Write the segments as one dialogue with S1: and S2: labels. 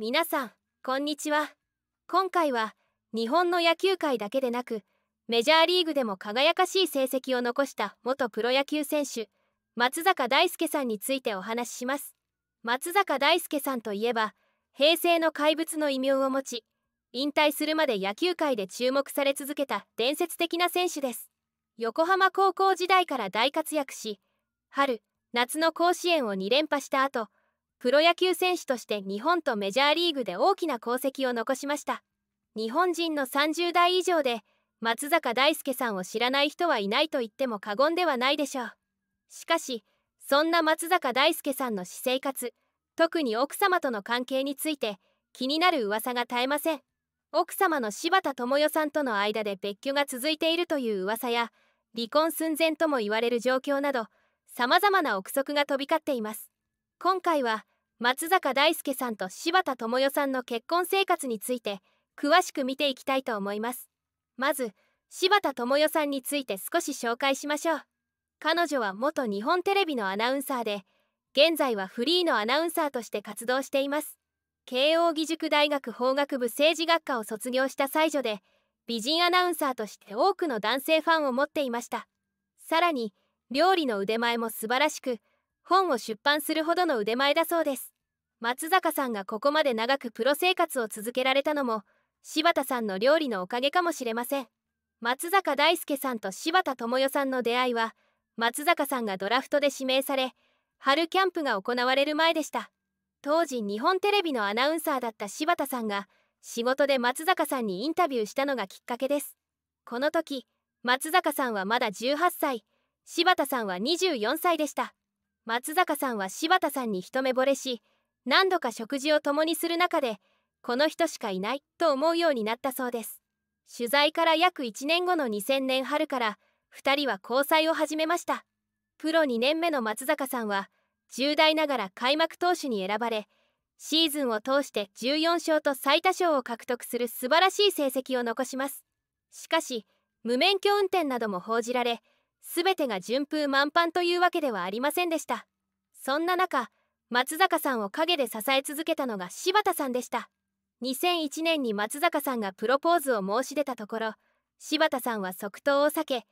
S1: 皆さんこんにちは今回は日本の野球界だけでなくメジャーリーグでも輝かしい成績を残した元プロ野球選手松坂大輔さんについてお話しします松坂大輔さんといえば平成の怪物の異名を持ち引退するまで野球界で注目され続けた伝説的な選手です横浜高校時代から大活躍し春夏の甲子園を2連覇した後プロ野球選手として日本とメジャーリーグで大きな功績を残しました日本人の30代以上で松坂大輔さんを知らない人はいないと言っても過言ではないでしょうしかしそんな松坂大輔さんの私生活特に奥様との関係について気になる噂が絶えません奥様の柴田智代さんとの間で別居が続いているという噂や離婚寸前とも言われる状況など様々な憶測が飛び交っています今回は松坂大輔さんと柴田智代さんの結婚生活について詳しく見ていきたいと思いますまず柴田智代さんについて少し紹介しましょう彼女は元日本テレビのアナウンサーで現在はフリーのアナウンサーとして活動しています慶應義塾大学法学部政治学科を卒業した才女で美人アナウンサーとして多くの男性ファンを持っていましたさらに料理の腕前も素晴らしく本を出版するほどの腕前だそうです松坂さんがここまで長くプロ生活を続けられたのも柴田さんの料理のおかげかもしれません松坂大輔さんと柴田智代さんの出会いは松坂さんがドラフトで指名され春キャンプが行われる前でした当時日本テレビのアナウンサーだった柴田さんが仕事で松坂さんにインタビューしたのがきっかけですこの時松坂さんはまだ18歳柴田さんは24歳でした松坂さんは柴田さんに一目惚れし何度か食事を共にする中でこの人しかいないと思うようになったそうです取材から約1年後の2000年春から2人は交際を始めましたプロ2年目の松坂さんは10代ながら開幕投手に選ばれシーズンを通して14勝と最多勝を獲得する素晴らしい成績を残しますしかし無免許運転なども報じられ全てが順風満帆というわけではありませんでしたそんな中松坂さんを陰で支え続けたのが柴田さんでした2001年に松坂さんがプロポーズを申し出たところ柴田さんは即答を避け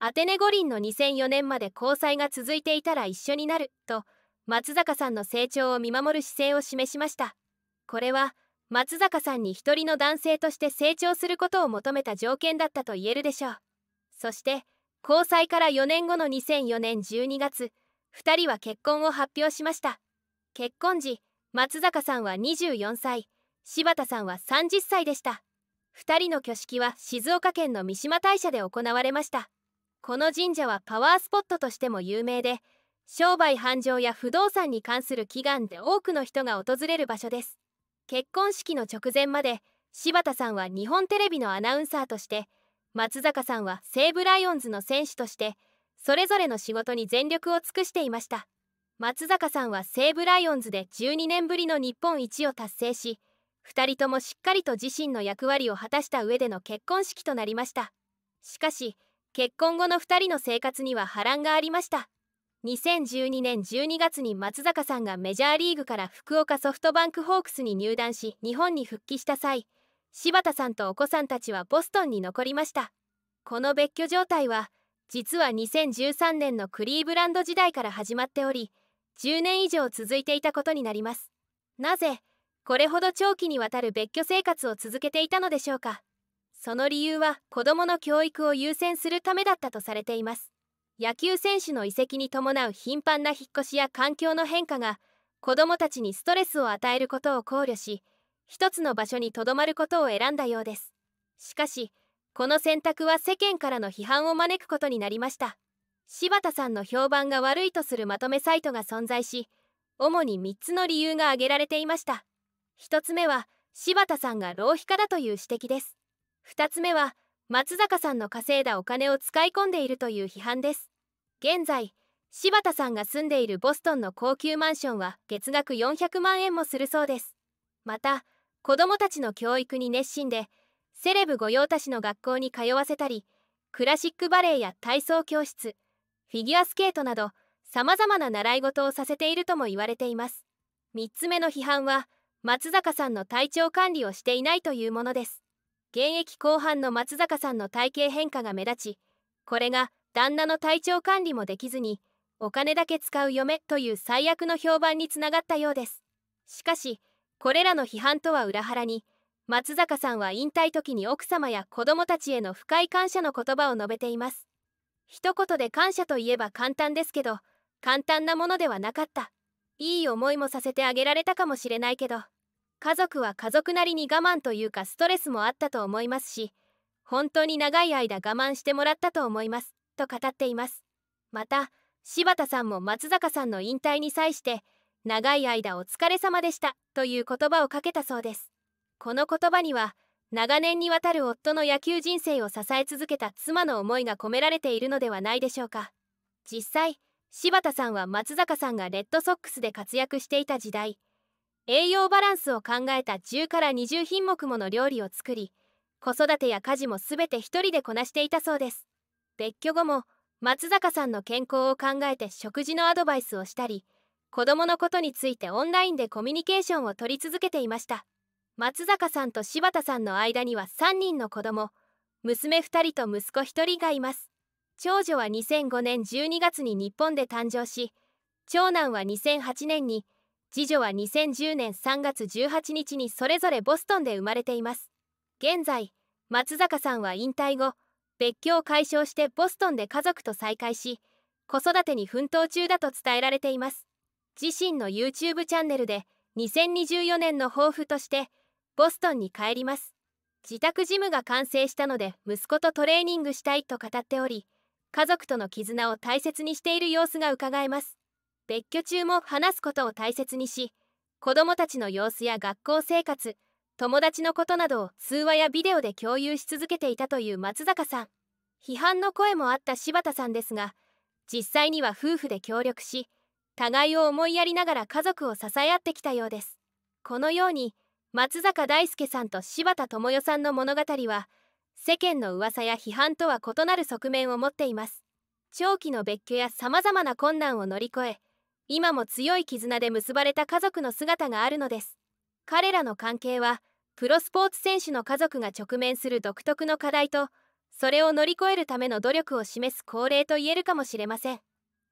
S1: アテネ五輪の2004年まで交際が続いていたら一緒になると松坂さんの成長を見守る姿勢を示しましたこれは松坂さんに一人の男性として成長することを求めた条件だったと言えるでしょうそして交際から4年後の2004年12月2人は結婚を発表しました結婚時松坂さんは24歳柴田さんは30歳でした2人の挙式は静岡県の三島大社で行われましたこの神社はパワースポットとしても有名で商売繁盛や不動産に関する祈願で多くの人が訪れる場所です結婚式の直前まで柴田さんは日本テレビのアナウンサーとして松坂さんは西武ライオンズの選手としてそれぞれの仕事に全力を尽くしていました松坂さんは西武ライオンズで12年ぶりの日本一を達成し2人ともしっかりと自身の役割を果たした上での結婚式となりましたしかし結婚後の2人の生活には波乱がありました2012年12月に松坂さんがメジャーリーグから福岡ソフトバンクホークスに入団し日本に復帰した際柴田さんとお子さんたちはボストンに残りましたこの別居状態は実は2013年のクリーブランド時代から始まっており10年以上続いていたことになりますなぜこれほど長期にわたる別居生活を続けていたのでしょうかその理由は子どもの教育を優先するためだったとされています野球選手の移籍に伴う頻繁な引っ越しや環境の変化が子どもたちにストレスを与えることを考慮し一つの場所にとどまることを選んだようですしかしこの選択は世間からの批判を招くことになりました柴田さんの評判が悪いとするまとめサイトが存在し主に3つの理由が挙げられていました1つ目は柴田さんが浪費家だという指摘です2つ目は松坂さんの稼いだお金を使い込んでいるという批判です現在柴田さんが住んでいるボストンの高級マンションは月額400万円もするそうですまた子供もたちの教育に熱心でセレブ御用達の学校に通わせたりクラシックバレエや体操教室フィギュアスケートなどさまざまな習い事をさせているとも言われています3つ目の批判は松坂さんの体調管理をしていないというものです現役後半の松坂さんの体型変化が目立ちこれが旦那の体調管理もできずにお金だけ使う嫁という最悪の評判につながったようですしかしこれらの批判とは裏腹に松坂さんは引退時に奥様や子供たちへの深い感謝の言葉を述べています一言で感謝といえば簡単ですけど簡単なものではなかったいい思いもさせてあげられたかもしれないけど家族は家族なりに我慢というかストレスもあったと思いますし本当に長い間我慢してもらったと思いますと語っていますまた柴田さんも松坂さんの引退に際して長い間お疲れ様でしたという言葉をかけたそうですこの言葉には長年にわたる夫の野球人生を支え続けた妻の思いが込められているのではないでしょうか実際柴田さんは松坂さんがレッドソックスで活躍していた時代栄養バランスを考えた10から20品目もの料理を作り子育てや家事も全て一人でこなしていたそうです別居後も松坂さんの健康を考えて食事のアドバイスをしたり子供のことについてオンラインでコミュニケーションを取り続けていました松坂さんと柴田さんの間には3人の子供娘2人と息子1人がいます長女は2005年12月に日本で誕生し長男は2008年に次女は2010年3月18日にそれぞれボストンで生まれています現在松坂さんは引退後別居を解消してボストンで家族と再会し子育てに奮闘中だと伝えられています自身の YouTube チャンネルで2024年の抱負としてボストンに帰ります自宅ジムが完成したので息子とトレーニングしたいと語っており家族との絆を大切にしている様子がうかがえます別居中も話すことを大切にし子どもたちの様子や学校生活友達のことなどを通話やビデオで共有し続けていたという松坂さん批判の声もあった柴田さんですが実際には夫婦で協力し互いを思いやりながら家族を支え合ってきたようですこのように松坂大輔さんと柴田智代さんの物語は世間の噂や批判とは異なる側面を持っています長期の別居やさまざまな困難を乗り越え今も強い絆で結ばれた家族の姿があるのです彼らの関係はプロスポーツ選手の家族が直面する独特の課題とそれを乗り越えるための努力を示す恒例と言えるかもしれません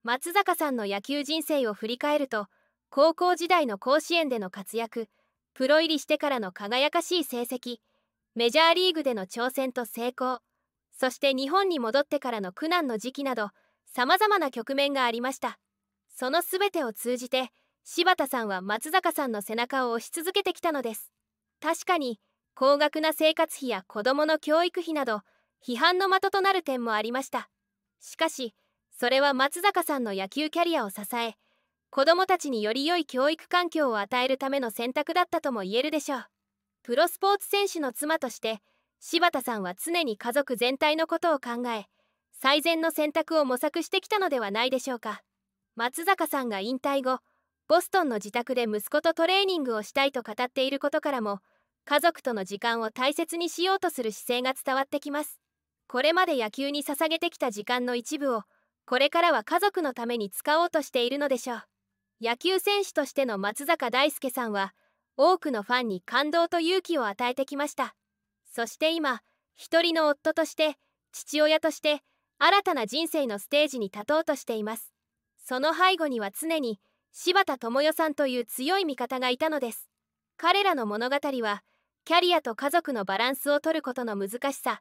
S1: 松坂さんの野球人生を振り返ると高校時代の甲子園での活躍プロ入りしてからの輝かしい成績メジャーリーグでの挑戦と成功そして日本に戻ってからの苦難の時期などさまざまな局面がありましたその全てを通じて柴田さんは松坂さんの背中を押し続けてきたのです確かに高額な生活費や子どもの教育費など批判の的となる点もありましたしかしそれは松坂さんの野球キャリアを支え子どもたちにより良い教育環境を与えるための選択だったとも言えるでしょうプロスポーツ選手の妻として柴田さんは常に家族全体のことを考え最善の選択を模索してきたのではないでしょうか松坂さんが引退後ボストンの自宅で息子とトレーニングをしたいと語っていることからも家族との時間を大切にしようとする姿勢が伝わってきますこれまで野球に捧げてきた時間の一部をこれからは家族のために使おうとしているのでしょう野球選手としての松坂大輔さんは多くのファンに感動と勇気を与えてきましたそして今一人の夫として父親として新たな人生のステージに立とうとしていますその背後には常に柴田智代さんという強い味方がいたのです彼らの物語はキャリアと家族のバランスをとることの難しさ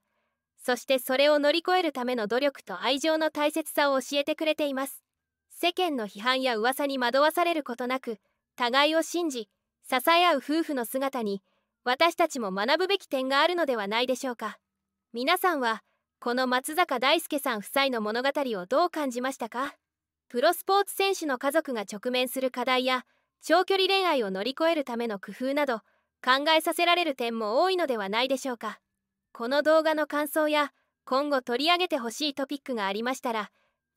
S1: そしてそれを乗り越えるための努力と愛情の大切さを教えてくれています世間の批判や噂に惑わされることなく互いを信じ支え合う夫婦の姿に私たちも学ぶべき点があるのではないでしょうか皆さんはこの松坂大輔さん夫妻の物語をどう感じましたかプロスポーツ選手の家族が直面する課題や長距離恋愛を乗り越えるための工夫など考えさせられる点も多いのではないでしょうか。この動画の感想や今後取り上げてほしいトピックがありましたら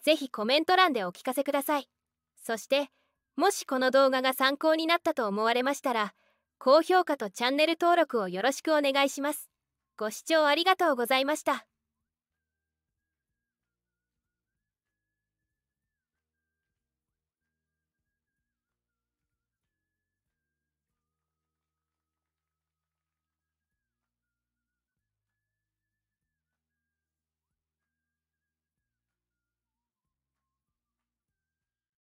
S1: 是非コメント欄でお聞かせくださいそしてもしこの動画が参考になったと思われましたら高評価とチャンネル登録をよろしくお願いしますご視聴ありがとうございました